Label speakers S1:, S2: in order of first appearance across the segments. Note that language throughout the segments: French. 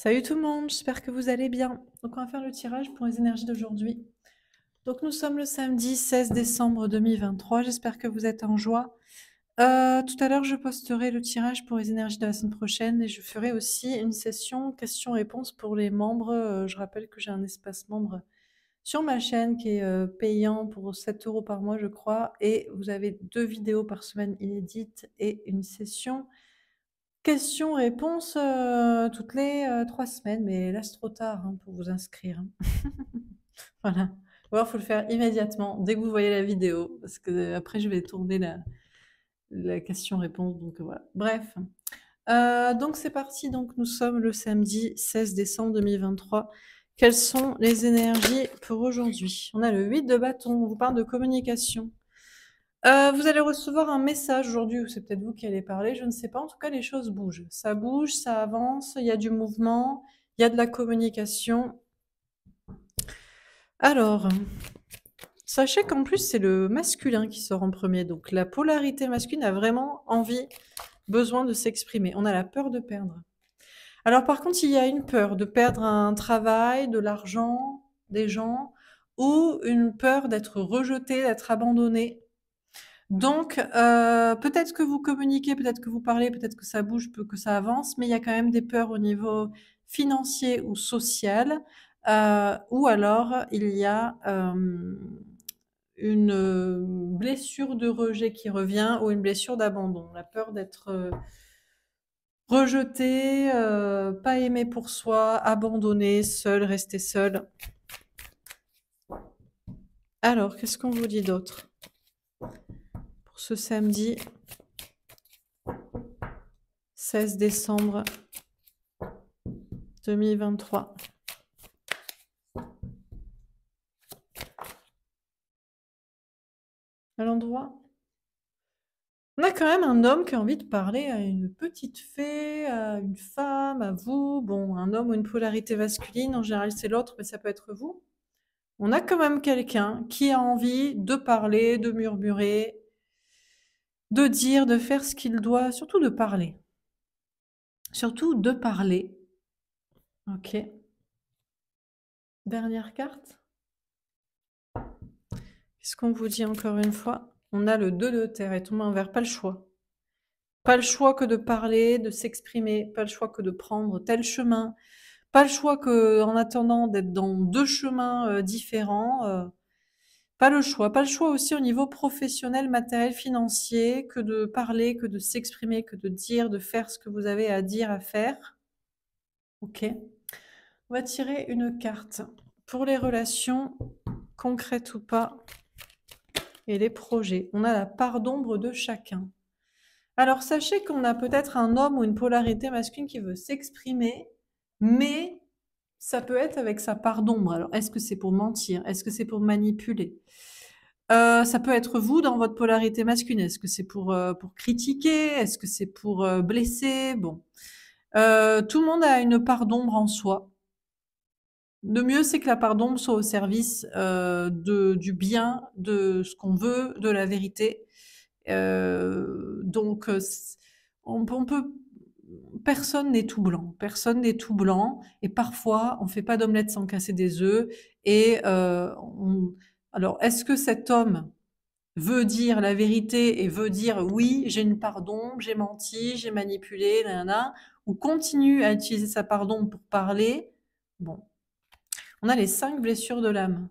S1: Salut tout le monde, j'espère que vous allez bien. Donc on va faire le tirage pour les énergies d'aujourd'hui. Donc nous sommes le samedi 16 décembre 2023, j'espère que vous êtes en joie. Euh, tout à l'heure je posterai le tirage pour les énergies de la semaine prochaine et je ferai aussi une session questions-réponses pour les membres. Euh, je rappelle que j'ai un espace membre sur ma chaîne qui est euh, payant pour 7 euros par mois je crois et vous avez deux vidéos par semaine inédites et une session Question-réponse euh, toutes les euh, trois semaines, mais là c'est trop tard hein, pour vous inscrire. Hein. voilà. Il alors faut le faire immédiatement, dès que vous voyez la vidéo, parce que euh, après je vais tourner la, question-réponse. Donc voilà. Bref. donc c'est parti. Donc nous sommes le samedi 16 décembre 2023. Quelles sont les énergies pour aujourd'hui On a le 8 de bâton. On vous parle de communication. Euh, vous allez recevoir un message aujourd'hui, ou c'est peut-être vous qui allez parler, je ne sais pas. En tout cas, les choses bougent. Ça bouge, ça avance, il y a du mouvement, il y a de la communication. Alors, sachez qu'en plus, c'est le masculin qui sort en premier. Donc, la polarité masculine a vraiment envie, besoin de s'exprimer. On a la peur de perdre. Alors, par contre, il y a une peur de perdre un travail, de l'argent, des gens, ou une peur d'être rejeté, d'être abandonné donc, euh, peut-être que vous communiquez, peut-être que vous parlez, peut-être que ça bouge, peut que ça avance, mais il y a quand même des peurs au niveau financier ou social, euh, ou alors il y a euh, une blessure de rejet qui revient ou une blessure d'abandon, la peur d'être rejeté, pas aimé pour soi, abandonné, seul, rester seul. Alors, qu'est-ce qu'on vous dit d'autre ce samedi 16 décembre 2023. À l'endroit on a quand même un homme qui a envie de parler à une petite fée, à une femme, à vous. Bon, un homme ou une polarité masculine, en général c'est l'autre, mais ça peut être vous. On a quand même quelqu'un qui a envie de parler, de murmurer, de dire, de faire ce qu'il doit, surtout de parler. Surtout de parler. Ok. Dernière carte. Qu'est-ce qu'on vous dit encore une fois On a le 2 de terre et tombe en vert. pas le choix. Pas le choix que de parler, de s'exprimer, pas le choix que de prendre tel chemin, pas le choix que, en attendant d'être dans deux chemins euh, différents, euh, pas le choix, pas le choix aussi au niveau professionnel, matériel, financier, que de parler, que de s'exprimer, que de dire, de faire ce que vous avez à dire, à faire. Ok. On va tirer une carte pour les relations, concrètes ou pas, et les projets. On a la part d'ombre de chacun. Alors sachez qu'on a peut-être un homme ou une polarité masculine qui veut s'exprimer, mais ça peut être avec sa part d'ombre. Alors, est-ce que c'est pour mentir Est-ce que c'est pour manipuler euh, ça peut être vous dans votre polarité masculine. Est-ce que c'est pour, euh, pour critiquer Est-ce que c'est pour euh, blesser Bon. tout le monde a une part d'ombre en soi. Le mieux, c'est que la part d'ombre soit au service de, du bien, de ce qu'on veut, de la vérité. donc, on peut personne n'est tout blanc, personne n'est tout blanc, et parfois on fait pas d'omelette sans casser des œufs. Et euh, alors, est-ce que cet homme veut dire la vérité et veut dire oui, j'ai une pardon, j'ai menti, j'ai manipulé, nana, ou continue à utiliser sa pardon pour parler Bon, on a les cinq blessures de l'âme.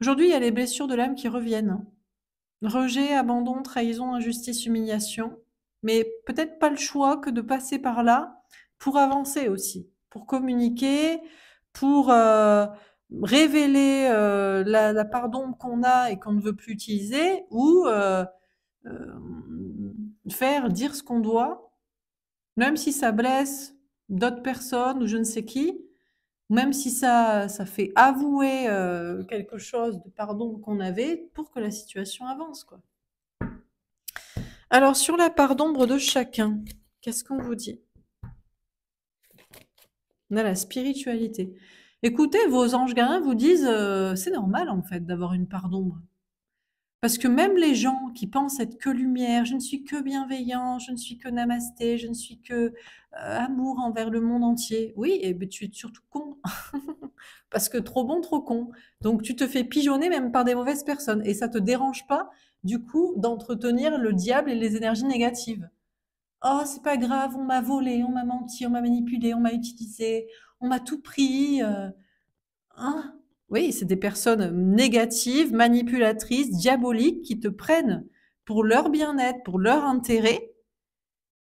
S1: Aujourd'hui, il y a les blessures de l'âme qui reviennent. Rejet, abandon, trahison, injustice, humiliation mais peut-être pas le choix que de passer par là pour avancer aussi, pour communiquer, pour euh, révéler euh, la, pardon qu'on a et qu'on ne veut plus utiliser, ou euh, faire dire ce qu'on doit, même si ça blesse d'autres personnes ou je ne sais qui, même si ça, ça fait avouer quelque chose de pardon qu'on avait pour que la situation avance. quoi. Alors, sur la part d'ombre de chacun, qu'est-ce qu'on vous dit On a la spiritualité. Écoutez, vos anges gardiens vous disent euh, c'est normal en fait d'avoir une part d'ombre. Parce que même les gens qui pensent être que lumière, je ne suis que bienveillant, je ne suis que namasté, je ne suis que euh, amour envers le monde entier. Oui, et ben, tu es surtout con. Parce que trop bon, trop con. Donc tu te fais pigeonner même par des mauvaises personnes. Et ça te dérange pas du coup, d'entretenir le diable et les énergies négatives. Oh, c'est pas grave, on m'a volé, on m'a menti, on m'a manipulé, on m'a utilisé, on m'a tout pris. Euh. Hein oui, c'est des personnes négatives, manipulatrices, diaboliques qui te prennent pour leur bien-être, pour leur intérêt,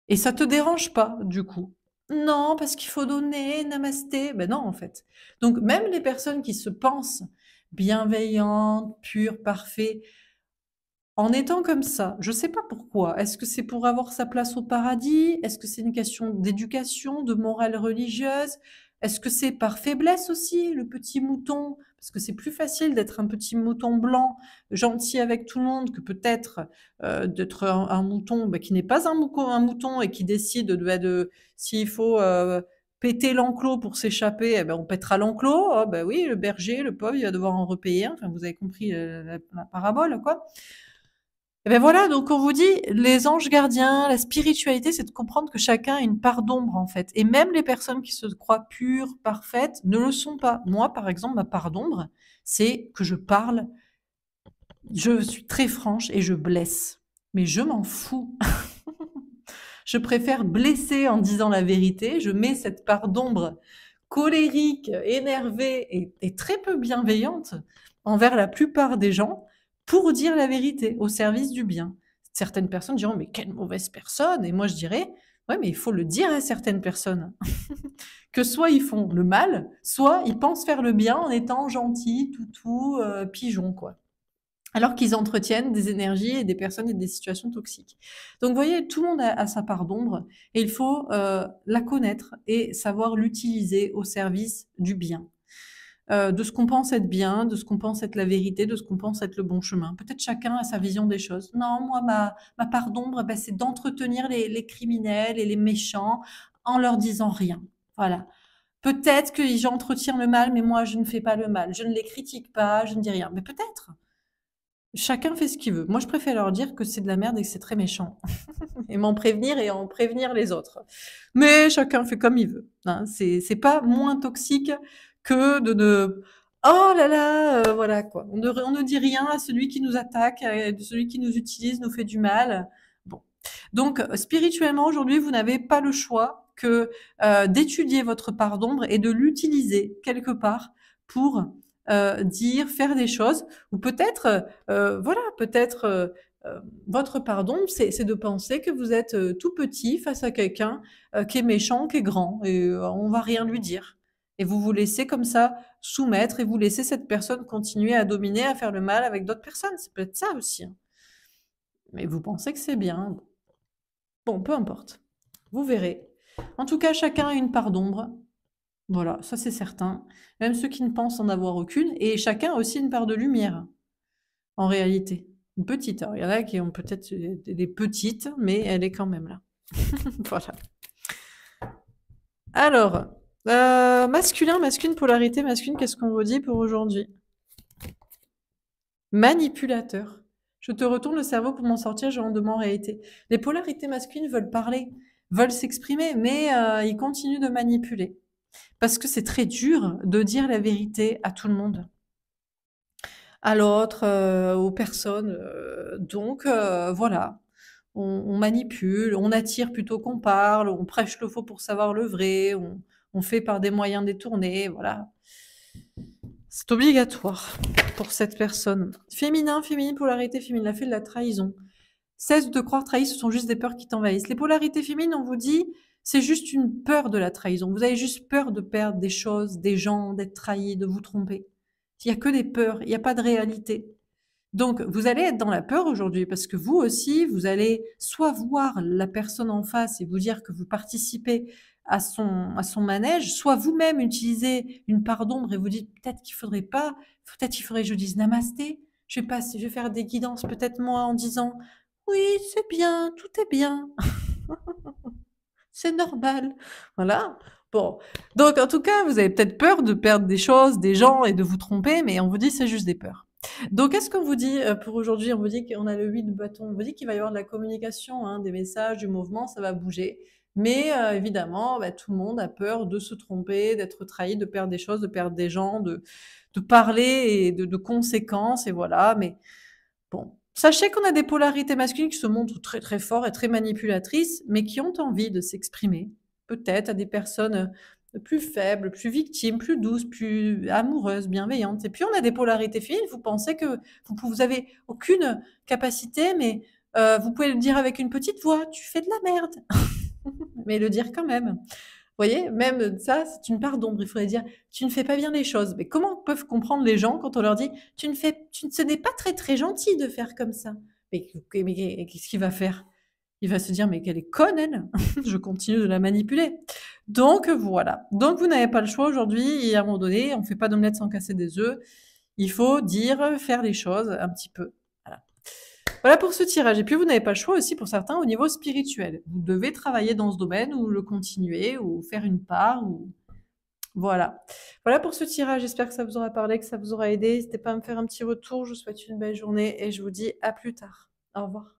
S1: et ça te dérange pas, du coup. Non, parce qu'il faut donner, namasté. Ben non, en fait. Donc, même les personnes qui se pensent bienveillantes, pures, parfaites, en étant comme ça, je ne sais pas pourquoi, est-ce que c'est pour avoir sa place au paradis Est-ce que c'est une question d'éducation, de morale religieuse Est-ce que c'est par faiblesse aussi, le petit mouton Parce que c'est plus facile d'être un petit mouton blanc, gentil avec tout le monde, que peut-être euh, d'être un, mouton bah, qui n'est pas un mouton, et qui décide de, bah, s'il faut... Euh, péter l'enclos pour s'échapper, eh ben, on pètera l'enclos. Oh, bah oui, le berger, le pauvre, il va devoir en repayer. vous avez compris euh, la, la parabole, quoi. Et eh ben voilà, mmh. donc on vous dit, les anges gardiens, la spiritualité, c'est de comprendre que chacun a une part d'ombre en fait. Et même les personnes qui se croient pures, parfaites, ne le sont pas. Moi, par exemple, ma part d'ombre, c'est que je parle, je suis très franche et je blesse. Mais je m'en fous. je préfère blesser en disant la vérité. Je mets cette part d'ombre colérique, énervée et très peu bienveillante envers la plupart des gens pour dire la vérité au service du bien. Certaines personnes diront mais quelle mauvaise personne et moi je dirais ouais mais il faut le dire à certaines personnes que soit ils font le mal, soit ils pensent faire le bien en étant gentils, tout tout euh, pigeon quoi alors qu'ils entretiennent des énergies et des personnes et des situations toxiques. Donc vous voyez, tout le monde a, sa part d'ombre et il faut euh, la connaître et savoir l'utiliser au service du bien. Euh, de ce qu'on pense être bien, de ce qu'on pense être la vérité, de ce qu'on pense être le bon chemin. Peut-être chacun a sa vision des choses. Non, moi, ma, part d'ombre, ben, c'est d'entretenir les, criminels et les méchants en leur disant rien. Voilà. Peut-être que j'entretiens le mal, mais moi, je ne fais pas le mal. Je ne les critique pas, je ne dis rien. Mais peut-être. Chacun fait ce qu'il veut. Moi, je préfère leur dire que c'est de la merde et que c'est très méchant. et m'en prévenir et en prévenir les autres. Mais chacun fait comme il veut. Hein. C'est pas moins toxique que de, oh là là, euh, voilà quoi. On ne, on ne, dit rien à celui qui nous attaque, à celui qui nous utilise, nous fait du mal. Bon. Donc, euh, spirituellement, aujourd'hui, vous n'avez pas le choix que euh, d'étudier votre part d'ombre et de l'utiliser quelque part pour dire, faire des choses, ou peut-être, voilà, peut-être votre pardon, c'est de penser que vous êtes tout petit face à quelqu'un qui est méchant, qui est grand, et on va rien lui dire. Et vous vous laissez comme ça soumettre et vous laissez cette personne continuer à dominer, à faire le mal avec d'autres personnes. C'est peut être ça aussi. Hein. Mais vous pensez que c'est bien. Bon, peu importe. Vous verrez. En tout cas, chacun a une part d'ombre. Voilà, ça c'est certain. Même ceux qui ne pensent en avoir aucune. Et chacun a aussi une part de lumière, en réalité. Une petite. il y en a qui ont peut-être euh, des petites, mais elle est quand même là. voilà. Alors, euh, masculin, masculine, polarité, masculine, qu'est-ce qu'on vous dit pour aujourd'hui Manipulateur. Je te retourne le cerveau pour m'en sortir, je de en réalité. Les polarités masculines veulent parler, veulent s'exprimer, mais euh, ils continuent de manipuler. Parce que c'est très dur de dire la vérité à tout le monde, à l'autre, euh, aux personnes. donc voilà, on, on, manipule, on attire plutôt qu'on parle, on prêche le faux pour savoir le vrai, on, fait par des moyens détournés, voilà. C'est obligatoire pour cette personne. Féminin, féminine, polarité féminine, la fée de la trahison. Cesse de croire trahi ce sont juste des peurs qui t'envahissent. Les polarités féminines, on vous dit, c'est juste une peur de la trahison. Vous avez juste peur de perdre des choses, des gens, d'être trahi, de vous tromper. Il n'y a que des peurs, il n'y a pas de réalité. Donc, vous allez être dans la peur aujourd'hui parce que vous aussi, vous allez soit voir la personne en face et vous dire que vous participez à son, manège, soit vous-même utilisez une part d'ombre et vous dites peut-être qu'il faudrait pas, peut-être qu'il faudrait que je dise namasté, je vais passer, je vais faire des guidances peut-être moi en disant oui, c'est bien, tout est bien. c'est normal. Voilà. Bon. Donc, en tout cas, vous avez peut-être peur de perdre des choses, des gens et de vous tromper, mais on vous dit c'est juste des peurs. Donc, qu'est-ce qu'on vous dit euh, pour aujourd'hui On vous dit qu'on a le 8 de bâton. On vous dit qu'il va y avoir de la communication, hein, des messages, du mouvement, ça va bouger. Mais euh, évidemment, bah, tout le monde a peur de se tromper, d'être trahi, de perdre des choses, de perdre des gens, de, parler et de, conséquences. Et voilà, mais bon. Sachez qu'on a des polarités masculines qui se montrent très très fortes et très manipulatrices, mais qui ont envie de s'exprimer, peut-être à des personnes euh, plus faibles, plus victimes, plus douces, plus amoureuses, bienveillantes. Et puis on a des polarités féminines. Vous pensez que vous, vous aucune capacité, mais euh, vous pouvez le dire avec une petite voix. Tu fais de la merde. mais le dire quand même. Vous voyez, même ça, c'est une part d'ombre. Il faudrait dire, tu ne fais pas bien les choses. Mais comment peuvent comprendre les gens quand on leur dit, tu ne fais, tu, ce n'est pas très très gentil de faire comme ça. Mais, qu'est-ce qu'il va faire Il va se dire, mais qu'elle est conne, elle. Je continue de la manipuler. Donc voilà. Donc vous n'avez pas le choix aujourd'hui. Et à un moment donné, on ne fait pas d'omelette sans casser des œufs. Il faut dire, faire les choses un petit peu. Voilà pour ce tirage. Et puis vous n'avez pas le choix aussi pour certains au niveau spirituel. Vous devez travailler dans ce domaine ou le continuer ou faire une part ou voilà. Voilà pour ce tirage. J'espère que ça vous aura parlé, que ça vous aura aidé. N'hésitez pas à me faire un petit retour. Je vous souhaite une belle journée et je vous dis à plus tard. Au revoir.